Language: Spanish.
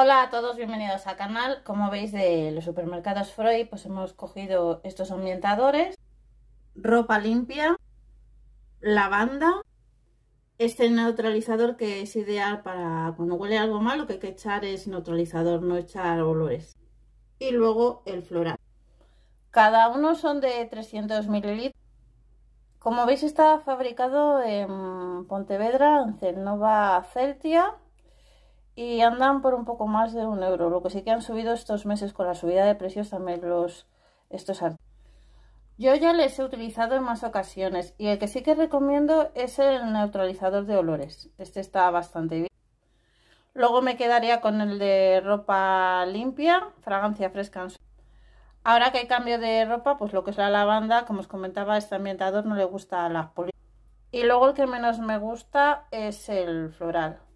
Hola a todos, bienvenidos al canal. Como veis de los supermercados Freud, pues hemos cogido estos ambientadores, ropa limpia, lavanda, este neutralizador que es ideal para cuando huele algo malo que hay que echar es neutralizador, no echar olores. Y luego el floral. Cada uno son de 300 mililitros. Como veis está fabricado en Pontevedra, en Cernova Celtia y andan por un poco más de un euro. Lo que sí que han subido estos meses con la subida de precios también los estos artículos. Yo ya les he utilizado en más ocasiones y el que sí que recomiendo es el neutralizador de olores. Este está bastante bien. Luego me quedaría con el de ropa limpia, fragancia fresca. Ahora que hay cambio de ropa, pues lo que es la lavanda, como os comentaba, este ambientador no le gusta a las poli Y luego el que menos me gusta es el floral.